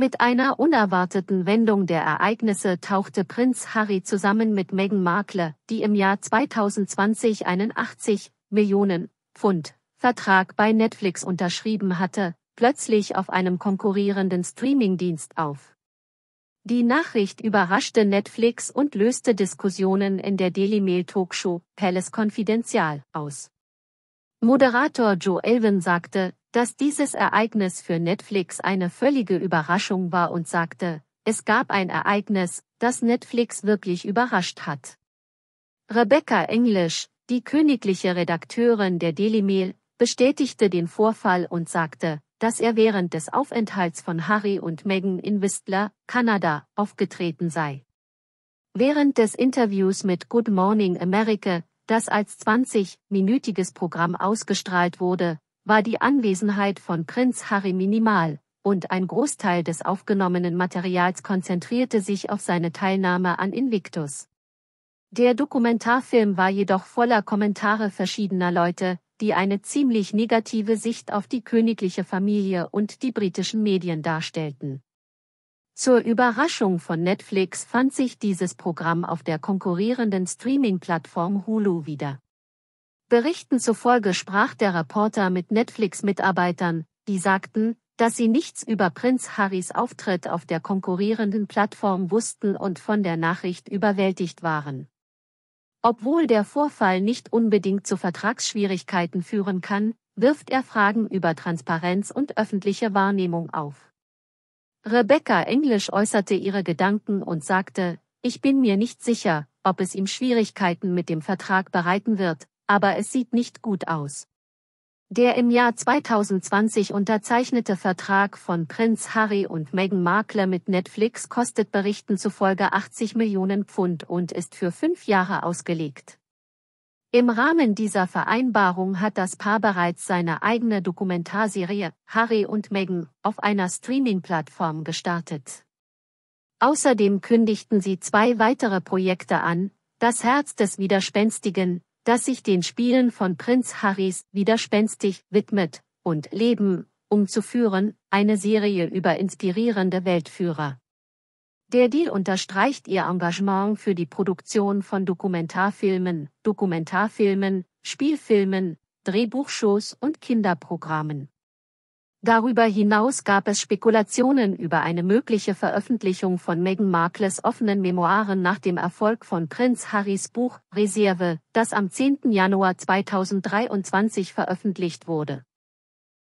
Mit einer unerwarteten Wendung der Ereignisse tauchte Prinz Harry zusammen mit Meghan Markle, die im Jahr 2020 einen 80 Millionen Pfund Vertrag bei Netflix unterschrieben hatte, plötzlich auf einem konkurrierenden Streamingdienst auf. Die Nachricht überraschte Netflix und löste Diskussionen in der Daily Mail Talkshow Palace Confidential aus. Moderator Joe Elvin sagte, dass dieses Ereignis für Netflix eine völlige Überraschung war und sagte, es gab ein Ereignis, das Netflix wirklich überrascht hat. Rebecca English, die königliche Redakteurin der Daily Mail, bestätigte den Vorfall und sagte, dass er während des Aufenthalts von Harry und Meghan in Whistler, Kanada, aufgetreten sei. Während des Interviews mit Good Morning America, das als 20-minütiges Programm ausgestrahlt wurde, war die Anwesenheit von Prinz Harry minimal, und ein Großteil des aufgenommenen Materials konzentrierte sich auf seine Teilnahme an Invictus. Der Dokumentarfilm war jedoch voller Kommentare verschiedener Leute, die eine ziemlich negative Sicht auf die königliche Familie und die britischen Medien darstellten. Zur Überraschung von Netflix fand sich dieses Programm auf der konkurrierenden Streaming-Plattform Hulu wieder. Berichten zufolge sprach der Reporter mit Netflix-Mitarbeitern, die sagten, dass sie nichts über Prinz Harrys Auftritt auf der konkurrierenden Plattform wussten und von der Nachricht überwältigt waren. Obwohl der Vorfall nicht unbedingt zu Vertragsschwierigkeiten führen kann, wirft er Fragen über Transparenz und öffentliche Wahrnehmung auf. Rebecca Englisch äußerte ihre Gedanken und sagte, ich bin mir nicht sicher, ob es ihm Schwierigkeiten mit dem Vertrag bereiten wird, aber es sieht nicht gut aus. Der im Jahr 2020 unterzeichnete Vertrag von Prinz Harry und Meghan Markle mit Netflix kostet Berichten zufolge 80 Millionen Pfund und ist für fünf Jahre ausgelegt. Im Rahmen dieser Vereinbarung hat das Paar bereits seine eigene Dokumentarserie Harry und Meghan auf einer Streaming-Plattform gestartet. Außerdem kündigten sie zwei weitere Projekte an, das Herz des Widerspenstigen, das sich den Spielen von Prinz Harrys widerspenstig widmet, und Leben, umzuführen, eine Serie über inspirierende Weltführer. Der Deal unterstreicht ihr Engagement für die Produktion von Dokumentarfilmen, Dokumentarfilmen, Spielfilmen, Drehbuchshows und Kinderprogrammen. Darüber hinaus gab es Spekulationen über eine mögliche Veröffentlichung von Meghan Markles offenen Memoiren nach dem Erfolg von Prinz Harrys Buch Reserve, das am 10. Januar 2023 veröffentlicht wurde.